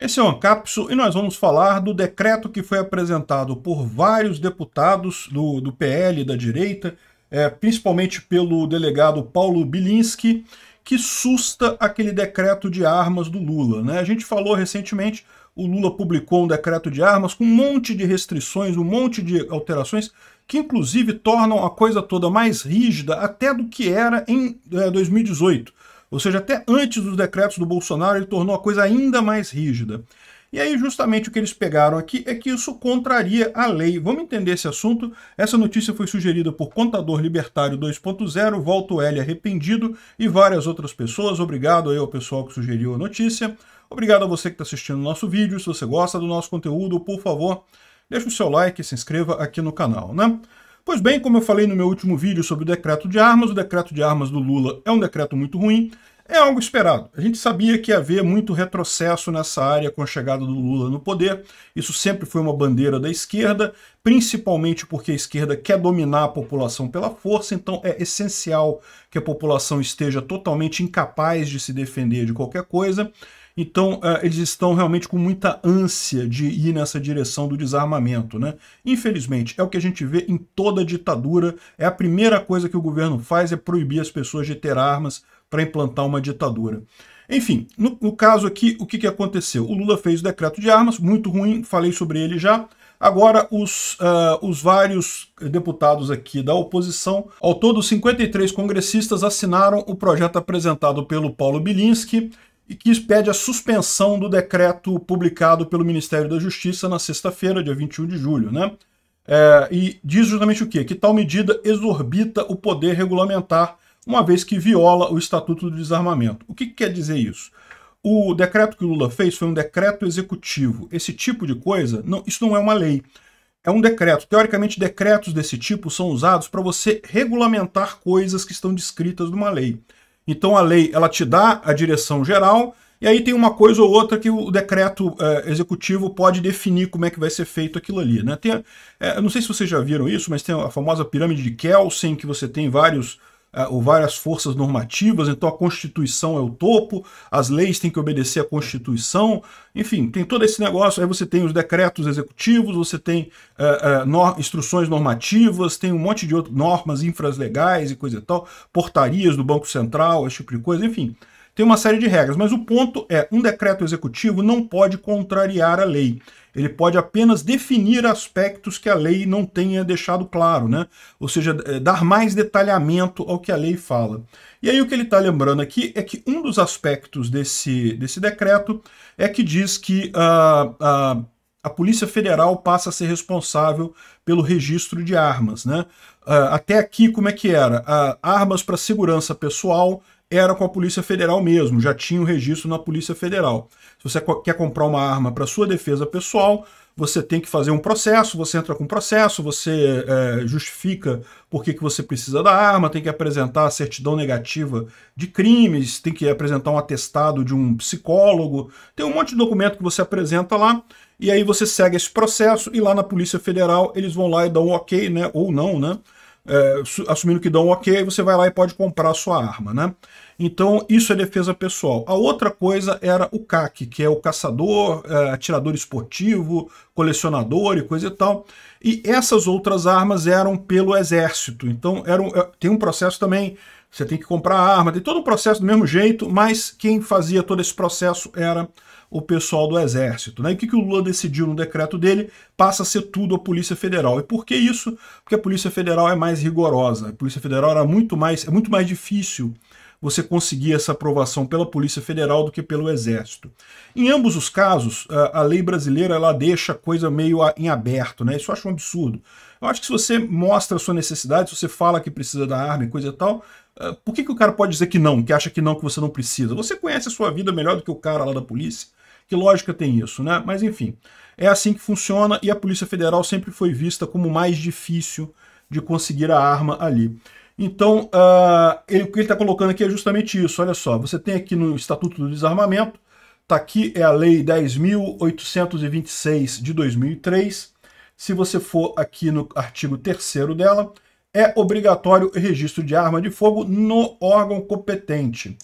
Esse é o Ancapso e nós vamos falar do decreto que foi apresentado por vários deputados do, do PL da direita, é, principalmente pelo delegado Paulo Bilinski, que susta aquele decreto de armas do Lula. Né? A gente falou recentemente, o Lula publicou um decreto de armas com um monte de restrições, um monte de alterações, que inclusive tornam a coisa toda mais rígida até do que era em é, 2018 ou seja, até antes dos decretos do Bolsonaro, ele tornou a coisa ainda mais rígida. E aí, justamente o que eles pegaram aqui é que isso contraria a lei. Vamos entender esse assunto? Essa notícia foi sugerida por Contador Libertário 2.0, Volto L Arrependido e várias outras pessoas. Obrigado aí ao pessoal que sugeriu a notícia. Obrigado a você que está assistindo o nosso vídeo. Se você gosta do nosso conteúdo, por favor, deixe o seu like e se inscreva aqui no canal, né? Pois bem, como eu falei no meu último vídeo sobre o decreto de armas, o decreto de armas do Lula é um decreto muito ruim, é algo esperado. A gente sabia que ia haver muito retrocesso nessa área com a chegada do Lula no poder. Isso sempre foi uma bandeira da esquerda, principalmente porque a esquerda quer dominar a população pela força, então é essencial que a população esteja totalmente incapaz de se defender de qualquer coisa. Então, ah, eles estão realmente com muita ânsia de ir nessa direção do desarmamento. Né? Infelizmente, é o que a gente vê em toda ditadura. É a primeira coisa que o governo faz é proibir as pessoas de ter armas para implantar uma ditadura. Enfim, no, no caso aqui, o que, que aconteceu? O Lula fez o decreto de armas, muito ruim, falei sobre ele já. Agora, os, uh, os vários deputados aqui da oposição, ao todo 53 congressistas assinaram o projeto apresentado pelo Paulo Bilinski, e que pede a suspensão do decreto publicado pelo Ministério da Justiça na sexta-feira, dia 21 de julho, né? É, e diz justamente o quê? Que tal medida exorbita o poder regulamentar, uma vez que viola o Estatuto do Desarmamento. O que, que quer dizer isso? O decreto que o Lula fez foi um decreto executivo. Esse tipo de coisa, não, isso não é uma lei. É um decreto. Teoricamente, decretos desse tipo são usados para você regulamentar coisas que estão descritas numa lei. Então a lei ela te dá a direção geral e aí tem uma coisa ou outra que o decreto é, executivo pode definir como é que vai ser feito aquilo ali. Né? Tem, é, não sei se vocês já viram isso, mas tem a famosa pirâmide de Kelsen, que você tem vários é, ou várias forças normativas, então a Constituição é o topo, as leis têm que obedecer à Constituição, enfim, tem todo esse negócio. Aí você tem os decretos executivos, você tem é, é, no, instruções normativas, tem um monte de outras normas infras legais e coisa e tal, portarias do Banco Central, esse tipo de coisa, enfim. Tem uma série de regras, mas o ponto é: um decreto executivo não pode contrariar a lei. Ele pode apenas definir aspectos que a lei não tenha deixado claro, né? Ou seja, é, dar mais detalhamento ao que a lei fala. E aí o que ele está lembrando aqui é que um dos aspectos desse, desse decreto é que diz que uh, uh, a Polícia Federal passa a ser responsável pelo registro de armas. Né? Ah, até aqui, como é que era? Ah, armas para segurança pessoal era com a Polícia Federal mesmo, já tinha o registro na Polícia Federal. Se você quer comprar uma arma para sua defesa pessoal, você tem que fazer um processo, você entra com um processo, você é, justifica por que, que você precisa da arma, tem que apresentar a certidão negativa de crimes, tem que apresentar um atestado de um psicólogo, tem um monte de documento que você apresenta lá, e aí você segue esse processo, e lá na Polícia Federal eles vão lá e dão um ok, né, ou não, né, é, assumindo que dão um ok, você vai lá e pode comprar a sua arma, né? Então, isso é defesa pessoal. A outra coisa era o CAC, que é o caçador, é, atirador esportivo, colecionador e coisa e tal. E essas outras armas eram pelo exército. Então, eram, é, tem um processo também, você tem que comprar a arma, tem todo um processo do mesmo jeito, mas quem fazia todo esse processo era o pessoal do Exército. Né? E o que, que o Lula decidiu no decreto dele? Passa a ser tudo a Polícia Federal. E por que isso? Porque a Polícia Federal é mais rigorosa. A Polícia Federal era muito mais, é muito mais difícil você conseguir essa aprovação pela Polícia Federal do que pelo Exército. Em ambos os casos, a lei brasileira ela deixa a coisa meio em aberto, né? Isso eu acho um absurdo. Eu acho que se você mostra a sua necessidade, se você fala que precisa da arma e coisa e tal, eh, por que, que o cara pode dizer que não, que acha que não, que você não precisa? Você conhece a sua vida melhor do que o cara lá da polícia. Que lógica tem isso, né? Mas enfim, é assim que funciona e a Polícia Federal sempre foi vista como mais difícil de conseguir a arma ali. Então, uh, ele, o que ele está colocando aqui é justamente isso. Olha só, você tem aqui no Estatuto do Desarmamento, está aqui é a Lei 10.826 de 2003. Se você for aqui no artigo 3 dela, é obrigatório registro de arma de fogo no órgão competente.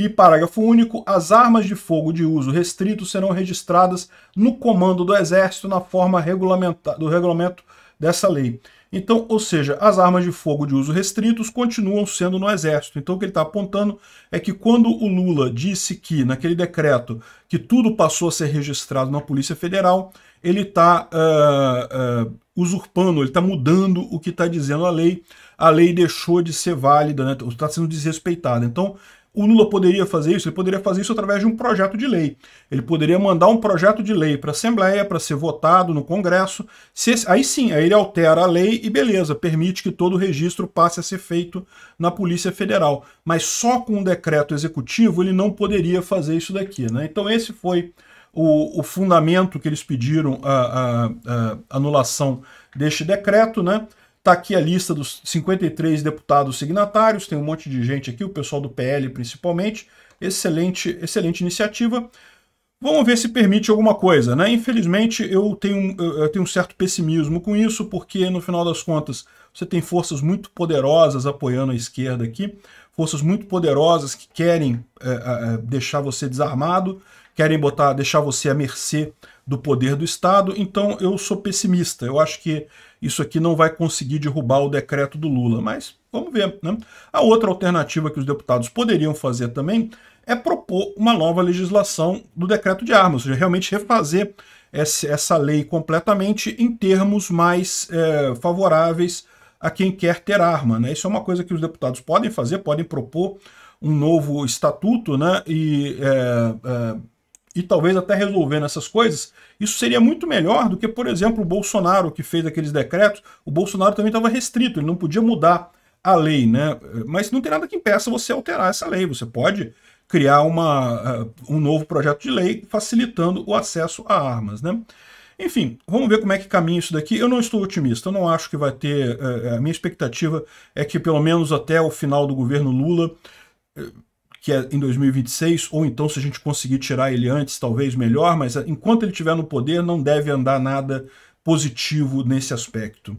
E parágrafo único, as armas de fogo de uso restrito serão registradas no comando do Exército na forma do regulamento dessa lei. Então, ou seja, as armas de fogo de uso restritos continuam sendo no Exército. Então, o que ele está apontando é que quando o Lula disse que, naquele decreto, que tudo passou a ser registrado na Polícia Federal, ele está uh, uh, usurpando, ele está mudando o que está dizendo a lei. A lei deixou de ser válida, né? está né? sendo desrespeitada. Então, o Lula poderia fazer isso, ele poderia fazer isso através de um projeto de lei. Ele poderia mandar um projeto de lei para a Assembleia para ser votado no Congresso. Esse, aí sim, aí ele altera a lei e beleza, permite que todo o registro passe a ser feito na Polícia Federal. Mas só com um decreto executivo ele não poderia fazer isso daqui. Né? Então esse foi o, o, fundamento que eles pediram a, a, a, anulação deste decreto, né? Está aqui a lista dos 53 deputados signatários, tem um monte de gente aqui, o pessoal do PL principalmente. Excelente, excelente iniciativa. Vamos ver se permite alguma coisa, né? Infelizmente, eu tenho, eu tenho um certo pessimismo com isso, porque no final das contas, você tem forças muito poderosas apoiando a esquerda aqui, forças muito poderosas que querem é, é, deixar você desarmado, querem botar, deixar você à mercê do poder do Estado, então eu sou pessimista. Eu acho que isso aqui não vai conseguir derrubar o decreto do Lula, mas vamos ver. Né? A outra alternativa que os deputados poderiam fazer também é propor uma nova legislação do decreto de armas, ou seja, realmente refazer essa lei completamente em termos mais é, favoráveis a quem quer ter arma. Né? Isso é uma coisa que os deputados podem fazer, podem propor um novo estatuto né? e é, é, e talvez até resolvendo essas coisas, isso seria muito melhor do que, por exemplo, o Bolsonaro que fez aqueles decretos. O Bolsonaro também estava restrito, ele não podia mudar a lei, né? Mas não tem nada que impeça você alterar essa lei. Você pode criar uma, eh, um novo projeto de lei facilitando o acesso a armas, né? Enfim, vamos ver como é que caminha isso daqui. Eu não estou otimista, eu não acho que vai ter. Eh, eh, a minha expectativa é que pelo menos até o final do governo Lula que é em 2026, ou então se a gente conseguir tirar ele antes, talvez melhor, mas eh, enquanto ele estiver no poder, não deve andar nada positivo nesse aspecto.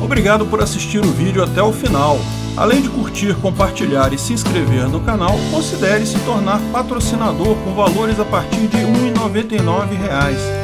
Obrigado por assistir o vídeo até o final. Além de curtir, compartilhar e se inscrever no canal, considere se tornar patrocinador com valores a partir de R$ 1,99